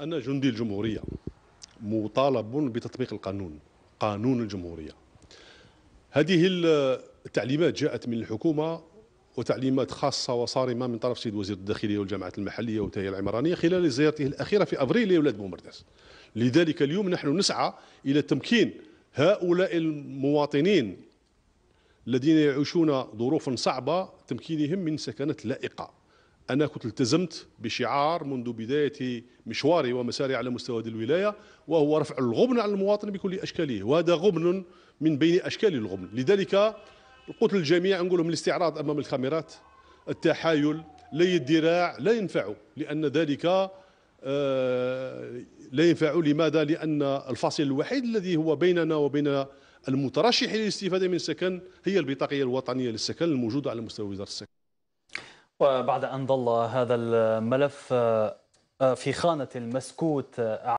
أنا جندي الجمهورية مطالب بتطبيق القانون قانون الجمهورية هذه التعليمات جاءت من الحكومة وتعليمات خاصة وصارمة من طرف سيد وزير الداخلية والجامعة المحلية وتهيئة العمرانية خلال زيارته الأخيرة في أبريل لولاد بومرداس لذلك اليوم نحن نسعى إلى تمكين هؤلاء المواطنين الذين يعيشون ظروفا صعبة تمكينهم من سكنة لائقة أنا كنت التزمت بشعار منذ بداية مشواري ومساري على مستوى هذه الولاية وهو رفع الغبن على المواطن بكل أشكاله وهذا غبن من بين أشكال الغبن لذلك قلت للجميع نقول لهم الاستعراض أمام الكاميرات التحايل لي الذراع لا ينفع لأن ذلك آه، لا ينفع لماذا؟ لأن الفاصل الوحيد الذي هو بيننا وبين المترشح للاستفادة من السكن هي البطاقية الوطنية للسكن الموجودة على مستوى وزارة السكن وبعد أن ظل هذا الملف آه، آه، في خانة المسكوت آه،